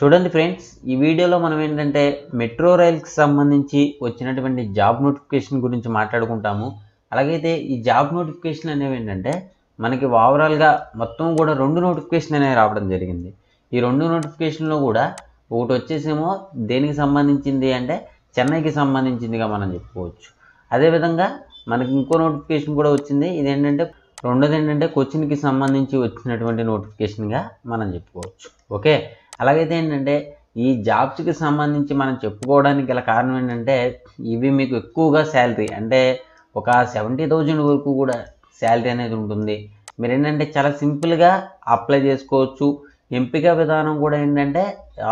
చూడండి ఫ్రెండ్స్ ఈ వీడియోలో మనం ఏంటంటే మెట్రో రైల్కి సంబంధించి వచ్చినటువంటి జాబ్ నోటిఫికేషన్ గురించి మాట్లాడుకుంటాము అలాగైతే ఈ జాబ్ నోటిఫికేషన్ అనేవి ఏంటంటే మనకి ఓవరాల్గా మొత్తం కూడా రెండు నోటిఫికేషన్ అనేవి రావడం జరిగింది ఈ రెండు నోటిఫికేషన్లో కూడా ఒకటి వచ్చేసేమో దేనికి సంబంధించింది అంటే చెన్నైకి సంబంధించిందిగా మనం చెప్పుకోవచ్చు అదేవిధంగా మనకి ఇంకో నోటిఫికేషన్ కూడా వచ్చింది ఇదేంటంటే రెండోది ఏంటంటే కొచ్చిన్కి సంబంధించి వచ్చినటువంటి నోటిఫికేషన్గా మనం చెప్పుకోవచ్చు ఓకే అలాగైతే ఏంటంటే ఈ జాబ్స్కి సంబంధించి మనం చెప్పుకోవడానికి గల కారణం ఏంటంటే ఇవి మీకు ఎక్కువగా శాలరీ అంటే ఒక సెవెంటీ థౌజండ్ వరకు కూడా శాలరీ అనేది ఉంటుంది మీరు ఏంటంటే చాలా సింపుల్గా అప్లై చేసుకోవచ్చు ఎంపిక విధానం కూడా ఏంటంటే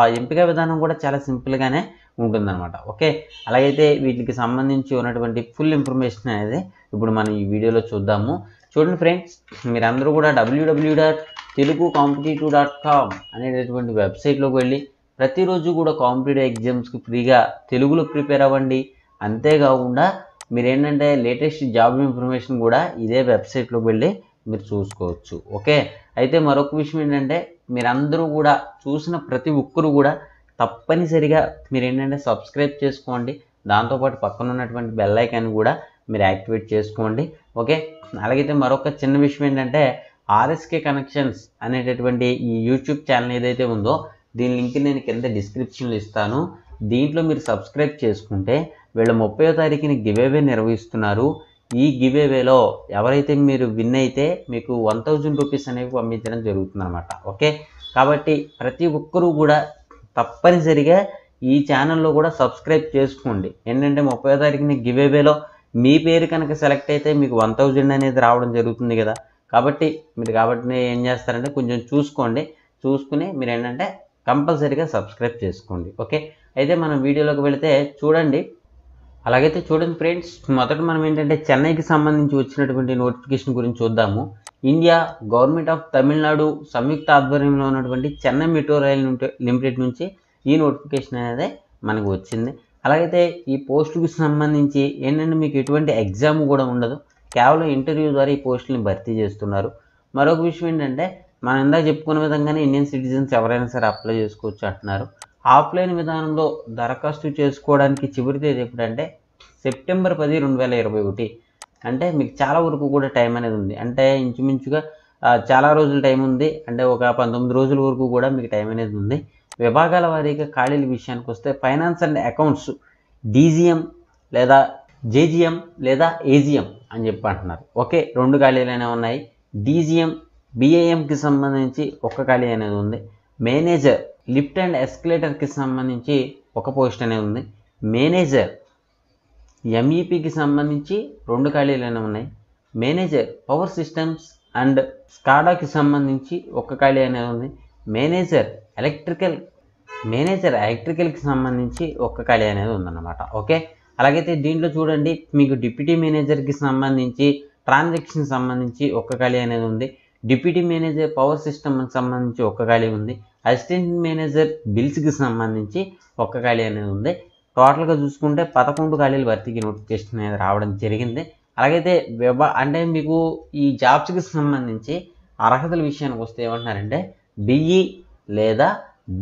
ఆ ఎంపిక విధానం కూడా చాలా సింపుల్గానే ఉంటుందన్నమాట ఓకే అలాగైతే వీటికి సంబంధించి ఉన్నటువంటి ఫుల్ ఇన్ఫర్మేషన్ అనేది ఇప్పుడు మనం ఈ వీడియోలో చూద్దాము చూడండి ఫ్రెండ్స్ మీరందరూ కూడా డబ్ల్యూడబ్ల్యూ dot Telugu competitive dot com అనేటటువంటి వెబ్సైట్లోకి వెళ్ళి ప్రతిరోజు కూడా కాంపిటేటివ్ ఎగ్జామ్స్కి ఫ్రీగా తెలుగులో ప్రిపేర్ అవ్వండి అంతేకాకుండా మీరు ఏంటంటే లేటెస్ట్ జాబ్ ఇన్ఫర్మేషన్ కూడా ఇదే వెబ్సైట్లోకి వెళ్ళి మీరు చూసుకోవచ్చు ఓకే అయితే మరొక విషయం ఏంటంటే మీరందరూ కూడా చూసిన ప్రతి ఒక్కరు కూడా తప్పనిసరిగా మీరు ఏంటంటే సబ్స్క్రైబ్ చేసుకోండి దాంతోపాటు పక్కన ఉన్నటువంటి బెల్ ఐకాన్ కూడా మీరు యాక్టివేట్ చేసుకోండి ఓకే అలాగైతే మరొక చిన్న విషయం ఏంటంటే ఆర్ఎస్కే కనెక్షన్స్ అనేటటువంటి ఈ యూట్యూబ్ ఛానల్ ఏదైతే ఉందో దీని లింక్ నేను కింద డిస్క్రిప్షన్లో ఇస్తాను దీంట్లో మీరు సబ్స్క్రైబ్ చేసుకుంటే వీళ్ళు ముప్పై తారీఖుని గివేవే నిర్వహిస్తున్నారు ఈ గివేవేలో ఎవరైతే మీరు విన్ అయితే మీకు వన్ థౌజండ్ రూపీస్ అనేవి పంపించడం జరుగుతుంది అనమాట ఓకే కాబట్టి ప్రతి ఒక్కరూ కూడా తప్పనిసరిగా ఈ ఛానల్లో కూడా సబ్స్క్రైబ్ చేసుకోండి ఏంటంటే ముప్పై తారీఖుని గివేవేలో మీ పేరు కనుక సెలెక్ట్ అయితే మీకు వన్ థౌజండ్ అనేది రావడం జరుగుతుంది కదా కాబట్టి మీరు కాబట్టి ఏం చేస్తారంటే కొంచెం చూసుకోండి చూసుకుని మీరు ఏంటంటే కంపల్సరీగా సబ్స్క్రైబ్ చేసుకోండి ఓకే అయితే మనం వీడియోలోకి వెళితే చూడండి అలాగైతే చూడండి ఫ్రెండ్స్ మొదట మనం ఏంటంటే చెన్నైకి సంబంధించి వచ్చినటువంటి నోటిఫికేషన్ గురించి చూద్దాము ఇండియా గవర్నమెంట్ ఆఫ్ తమిళనాడు సంయుక్త ఆధ్వర్యంలో ఉన్నటువంటి చెన్నై మెట్రో రైల్ లిమిటెడ్ నుంచి ఈ నోటిఫికేషన్ అనేది మనకు వచ్చింది అలాగైతే ఈ పోస్టుకు సంబంధించి ఏంటంటే మీకు ఎటువంటి ఎగ్జామ్ కూడా ఉండదు కేవలం ఇంటర్వ్యూ ద్వారా ఈ పోస్టులను భర్తీ చేస్తున్నారు మరొక విషయం ఏంటంటే మనం ఇందాక చెప్పుకున్న విధంగానే ఇండియన్ సిటిజన్స్ ఎవరైనా సరే అప్లై చేసుకోవచ్చు అంటున్నారు ఆఫ్లైన్ విధానంలో దరఖాస్తు చేసుకోవడానికి చివరి తేదీ ఎప్పుడంటే సెప్టెంబర్ పది రెండు వేల ఇరవై ఒకటి అంటే మీకు చాలా వరకు కూడా టైం అనేది ఉంది అంటే ఇంచుమించుగా చాలా రోజులు టైం ఉంది అంటే ఒక పంతొమ్మిది రోజుల వరకు కూడా మీకు టైం అనేది ఉంది విభాగాల వారీగా ఖాళీల విషయానికి వస్తే ఫైనాన్స్ అండ్ అకౌంట్స్ డీజీఎం లేదా జేజిఎం లేదా ఏజిఎం అని చెప్పి అంటున్నారు ఒకే రెండు ఖాళీలనే ఉన్నాయి డీజీఎం బిఏఎంకి సంబంధించి ఒక ఖాళీ అనేది ఉంది మేనేజర్ లిఫ్ట్ అండ్ ఎస్కలేటర్కి సంబంధించి ఒక పోస్ట్ అనేది ఉంది మేనేజర్ ఎంఈపికి సంబంధించి రెండు అనేవి ఉన్నాయి మేనేజర్ పవర్ సిస్టమ్స్ అండ్ స్కాడాకి సంబంధించి ఒక ఖాళీ అనేది ఉంది మేనేజర్ ఎలక్ట్రికల్ మేనేజర్ ఎలక్ట్రికల్కి సంబంధించి ఒక్క ఖాళీ అనేది ఉందన్నమాట ఓకే అలాగైతే దీంట్లో చూడండి మీకు డిప్యూటీ మేనేజర్కి సంబంధించి ట్రాన్సాక్షన్ సంబంధించి ఒక్క ఖాళీ అనేది ఉంది డిప్యూటీ మేనేజర్ పవర్ సిస్టమ్ సంబంధించి ఒక్క ఖాళీ ఉంది అసిస్టెంట్ మేనేజర్ బిల్స్కి సంబంధించి ఒక్క ఖాళీ అనేది ఉంది టోటల్గా చూసుకుంటే పదకొండు ఖాళీలు భర్తీకి నోటిఫికేషన్ అనేది రావడం జరిగింది అలాగైతే వెబ అంటే మీకు ఈ జాబ్స్కి సంబంధించి అర్హతల విషయానికి వస్తే ఏమంటున్నారంటే బిఈ లేదా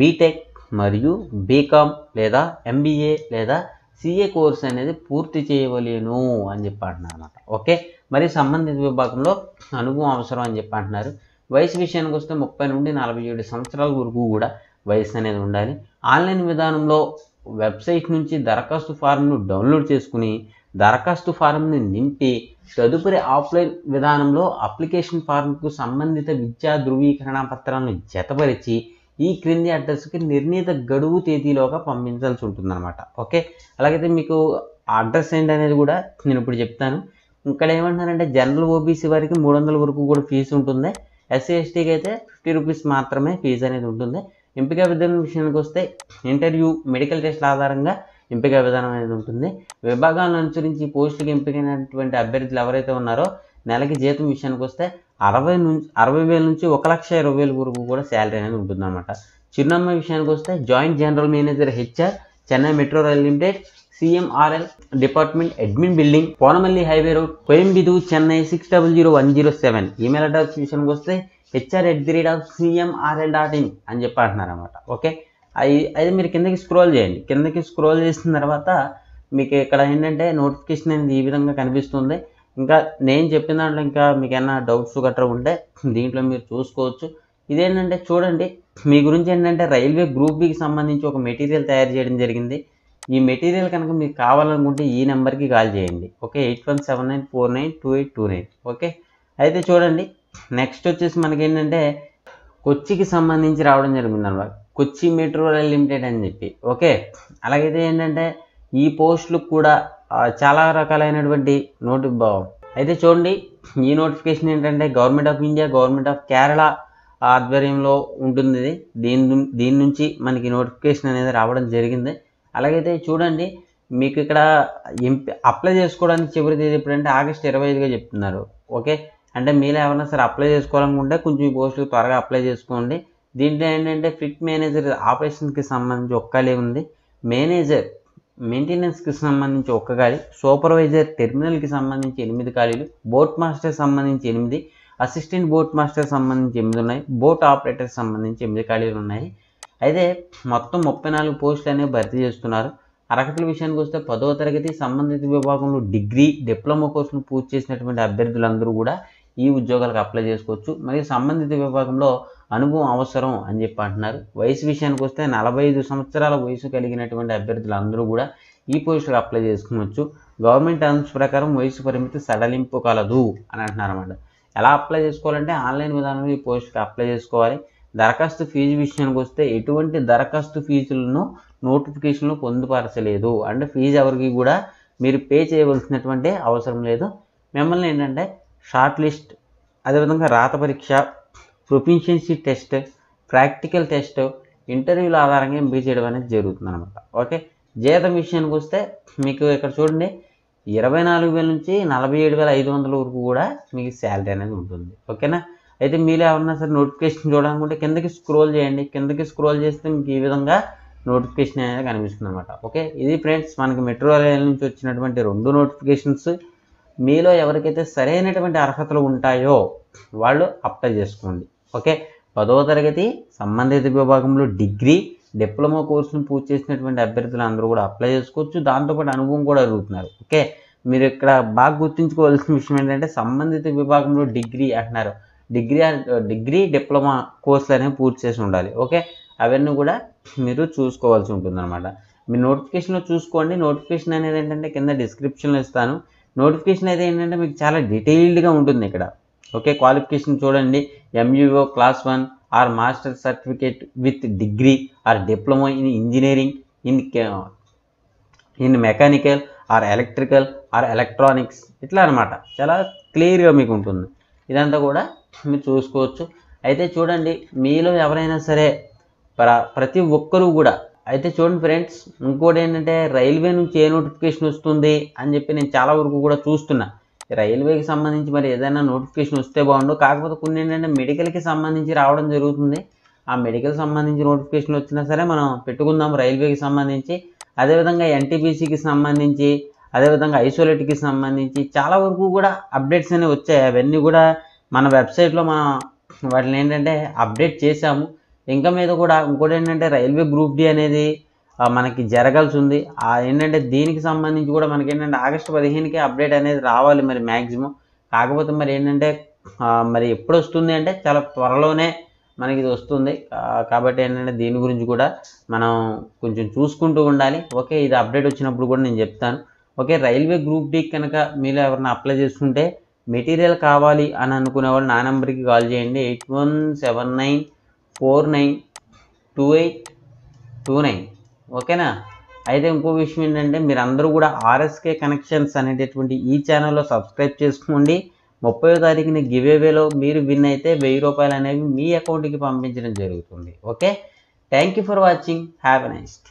బీటెక్ మరియు బీకామ్ లేదా ఎంబీఏ లేదా సిఏ కోర్స్ అనేది పూర్తి చేయవలేను అని చెప్పి అంటున్నారు ఓకే మరి సంబంధిత విభాగంలో అనుభవం అవసరం అని చెప్పి అంటున్నారు వయసు విషయానికి వస్తే ముప్పై నుండి నలభై ఏడు సంవత్సరాల వరకు కూడా వయసు అనేది ఉండాలి ఆన్లైన్ విధానంలో వెబ్సైట్ నుంచి దరఖాస్తు ఫారంను డౌన్లోడ్ చేసుకుని దరఖాస్తు ఫారంని నింపి తదుపరి ఆఫ్లైన్ విధానంలో అప్లికేషన్ ఫారంకు సంబంధిత విద్యా ధృవీకరణ పత్రాలను జతపరిచి ఈ క్రింది అడ్రస్కి నిర్ణీత గడువు తేదీలోగా పంపించాల్సి ఉంటుంది అనమాట ఓకే అలాగైతే మీకు అడ్రస్ ఏంటి అనేది కూడా నేను ఇప్పుడు చెప్తాను ఇక్కడ ఏమంటున్నారంటే జనరల్ ఓబీసీ వారికి మూడు వందల వరకు కూడా ఫీజు ఉంటుంది ఎస్సీ ఎస్టీకి అయితే ఫిఫ్టీ రూపీస్ మాత్రమే ఫీజు అనేది ఉంటుంది ఎంపిక విధానం విషయానికి వస్తే ఇంటర్వ్యూ మెడికల్ టెస్ట్ల ఆధారంగా ఎంపిక విధానం అనేది ఉంటుంది విభాగాలను అనుసరించి పోస్టులకు ఎంపికైనటువంటి అభ్యర్థులు ఎవరైతే ఉన్నారో నెలకి జీతం విషయానికి వస్తే అరవై నుంచి అరవై వేల నుంచి ఒక లక్ష ఇరవై వేల వరకు కూడా శాలరీ అనేది ఉంటుందన్నమాట చిరునామా విషయానికి వస్తే joint general manager HR Chennai metro rail limited CMRL department admin building Poonamallee highway road Koyambedu Chennai six double zero one zero seven email address విషయానికి వస్తే HR at the rate of CMRL dot in అని చెప్పి అంటున్నారన్నమాట ఓకే అది అయితే మీరు కిందకి స్క్రోల్ చేయండి కిందకి స్క్రోల్ చేసిన తర్వాత మీకు ఇక్కడ ఏంటంటే నోటిఫికేషన్ అనేది ఈ విధంగా కనిపిస్తుంది ఇంకా నేను చెప్పిన దాంట్లో ఇంకా మీకు ఏమైనా డౌట్స్ గట్రా ఉంటే దీంట్లో మీరు చూసుకోవచ్చు ఇదేంటంటే చూడండి మీ గురించి ఏంటంటే రైల్వే గ్రూప్ బికి సంబంధించి ఒక మెటీరియల్ తయారు చేయడం జరిగింది ఈ మెటీరియల్ కనుక మీకు కావాలనుకుంటే ఈ నెంబర్కి కాల్ చేయండి okay eight one seven nine four nine two eight two nine okay అయితే చూడండి నెక్స్ట్ వచ్చేసి మనకి ఏంటంటే కొచ్చికి సంబంధించి రావడం జరిగింది అనమాట కొచ్చి మెట్రో రైల్ లిమిటెడ్ అని చెప్పి ఓకే అలాగైతే ఏంటంటే ఈ పోస్టులకు కూడా చాలా రకాలైనటువంటి నోటి అయితే చూడండి ఈ నోటిఫికేషన్ ఏంటంటే government of India government of Kerala ఆధ్వర్యంలో ఉంటుంది దీని దీని నుంచి మనకి నోటిఫికేషన్ అనేది రావడం జరిగింది అలాగైతే చూడండి మీకు ఇక్కడ ఎంపీ అప్లై చేసుకోవడానికి చివరి తేదీ ఎప్పుడంటే ఆగస్ట్ ఇరవై ఐదుగా చెప్తున్నారు ఓకే అంటే మీలో ఎవరైనా సరే అప్లై చేసుకోవాలనుకుంటే కొంచెం ఈ పోస్టులు త్వరగా అప్లై చేసుకోండి దీంట్లో ఏంటంటే ఫిట్ మేనేజర్ ఆపరేషన్కి సంబంధించి ఒక్కలే ఉంది మేనేజర్ మెయింటెనెన్స్కి సంబంధించి ఒక్క ఖాళీ సూపర్వైజర్ టెర్మినల్కి సంబంధించి ఎనిమిది ఖాళీలు బోట్ మాస్టర్ సంబంధించి ఎనిమిది అసిస్టెంట్ బోట్ మాస్టర్ సంబంధించి ఎనిమిది ఉన్నాయి బోట్ ఆపరేటర్కి సంబంధించి ఎనిమిది ఖాళీలు ఉన్నాయి అయితే మొత్తం ముప్పై నాలుగు పోస్టులు అనేవి భర్తీ చేస్తున్నారు అర్హతల విషయానికి వస్తే పదవ తరగతి సంబంధిత విభాగంలో డిగ్రీ డిప్లొమా కోర్సును పూర్తి చేసినటువంటి అభ్యర్థులందరూ కూడా ఈ ఉద్యోగాలకు అప్లై చేసుకోవచ్చు మరియు సంబంధిత విభాగంలో అనుభవం అవసరం అని చెప్పి అంటున్నారు వయసు విషయానికి వస్తే నలభై ఐదు సంవత్సరాల వయసు కలిగినటువంటి అభ్యర్థులు అందరూ కూడా ఈ పోస్టులకు అప్లై చేసుకోవచ్చు గవర్నమెంట్ టర్మ్స్ ప్రకారం వయసు పరిమితి సడలింపు కలదు అని అంటున్నారు అన్నమాట ఎలా అప్లై చేసుకోవాలంటే ఆన్లైన్ విధానంలో ఈ పోస్టుకి అప్లై చేసుకోవాలి దరఖాస్తు ఫీజు విషయానికి వస్తే ఎటువంటి దరఖాస్తు ఫీజులను నోటిఫికేషన్లు పొందుపరచలేదు అంటే ఫీజు ఎవరికి కూడా మీరు పే చేయవలసినటువంటి అవసరం లేదు మిమ్మల్ని ఏంటంటే షార్ట్ లిస్ట్ అదేవిధంగా రాత పరీక్ష ప్రొఫిషియన్సీ టెస్ట్ ప్రాక్టికల్ టెస్ట్ ఇంటర్వ్యూల ఆధారంగా ఎంపిక చేయడం అనేది జరుగుతుంది అనమాట ఓకే జీతం విషయానికి వస్తే మీకు ఇక్కడ చూడండి ఇరవై నాలుగు వేల నుంచి నలభై ఏడు వేల ఐదు వందల వరకు కూడా మీకు శాలరీ అనేది ఉంటుంది ఓకేనా అయితే మీరు ఏమన్నా సరే నోటిఫికేషన్ చూడాలనుకుంటే కిందకి స్క్రోల్ చేయండి కిందకి స్క్రోల్ చేస్తే మీకు ఈ విధంగా నోటిఫికేషన్ అనేది కనిపిస్తుంది అనమాట ఓకే ఇది ఫ్రెండ్స్ మనకి మెట్రో రైల్ నుంచి వచ్చినటువంటి రెండు నోటిఫికేషన్స్ మీలో ఎవరికైతే సరైనటువంటి అర్హతలు ఉంటాయో వాళ్ళు అప్లై చేసుకోండి ఓకే పదవ తరగతి సంబంధిత విభాగంలో డిగ్రీ డిప్లొమా కోర్సును పూర్తి చేసినటువంటి అభ్యర్థులు అందరూ కూడా అప్లై చేసుకోవచ్చు దాంతోపాటు అనుభవం కూడా అడుగుతున్నారు ఓకే మీరు ఇక్కడ బాగా గుర్తుంచుకోవాల్సిన విషయం ఏంటంటే సంబంధిత విభాగంలో డిగ్రీ అంటున్నారు డిగ్రీ డిగ్రీ డిప్లొమా కోర్సులు అనేవి పూర్తి చేసి ఉండాలి ఓకే అవన్నీ కూడా మీరు చూసుకోవాల్సి ఉంటుందన్నమాట మీ నోటిఫికేషన్లో చూసుకోండి నోటిఫికేషన్ అనేది ఏంటంటే కింద డిస్క్రిప్షన్లో ఇస్తాను నోటిఫికేషన్ అయితే ఏంటంటే మీకు చాలా డీటెయిల్డ్గా ఉంటుంది ఇక్కడ ఓకే క్వాలిఫికేషన్ చూడండి MUO class one or master certificate with degree or diploma in engineering in in mechanical or electrical or electronics ఇట్లా అనమాట చాలా క్లియర్గా మీకు ఉంటుంది ఇదంతా కూడా మీరు చూసుకోవచ్చు అయితే చూడండి మీలో ఎవరైనా సరే ప్ర ప్రతి ఒక్కరూ కూడా అయితే చూడండి ఫ్రెండ్స్ ఇంకోటి ఏంటంటే రైల్వే నుంచి ఏ నోటిఫికేషన్ వస్తుంది అని చెప్పి నేను చాలా వరకు కూడా చూస్తున్నా రైల్వేకి సంబంధించి మరి ఏదైనా నోటిఫికేషన్ వస్తే బాగుండు కాకపోతే కొన్ని ఏంటంటే మెడికల్కి సంబంధించి రావడం జరుగుతుంది ఆ మెడికల్ సంబంధించి నోటిఫికేషన్ వచ్చినా సరే మనం పెట్టుకుందాం రైల్వేకి సంబంధించి అదేవిధంగా ఎన్టీపీసీకి సంబంధించి అదేవిధంగా ఐసోలేట్కి సంబంధించి చాలా వరకు కూడా అప్డేట్స్ అనేవి వచ్చాయి అవన్నీ కూడా మన వెబ్సైట్లో మనం వాటిని ఏంటంటే అప్డేట్ చేశాము ఇంకా మీద కూడా ఇంకోటి ఏంటంటే రైల్వే గ్రూప్ డి అనేది మనకి జరగాల్సి ఉంది ఏంటంటే దీనికి సంబంధించి కూడా మనకి ఏంటంటే ఆగస్టు పదిహేనుకి అప్డేట్ అనేది రావాలి మరి మ్యాక్సిమం కాకపోతే మరి ఏంటంటే మరి ఎప్పుడు వస్తుంది అంటే చాలా త్వరలోనే మనకి ఇది వస్తుంది కాబట్టి ఏంటంటే దీని గురించి కూడా మనం కొంచెం చూసుకుంటూ ఉండాలి ఓకే ఇది అప్డేట్ వచ్చినప్పుడు కూడా నేను చెప్తాను ఓకే రైల్వే గ్రూప్ డి కనుక మీరు ఎవరైనా అప్లై చేసుకుంటే మెటీరియల్ కావాలి అని అనుకునే వాళ్ళు నా నెంబర్కి కాల్ చేయండి eight one seven nine four nine two eight two nine ఓకేనా అయితే ఇంకో విషయం ఏంటంటే మీరు అందరూ కూడా ఆర్ఎస్కే కనెక్షన్స్ అనేటటువంటి ఈ ఛానల్లో సబ్స్క్రైబ్ చేసుకోండి ముప్పై తారీఖున గివేవేలో మీరు విన్ అయితే వెయ్యి రూపాయలు అనేవి మీ అకౌంట్కి పంపించడం జరుగుతుంది okay thank you for watching have a నైస్ట్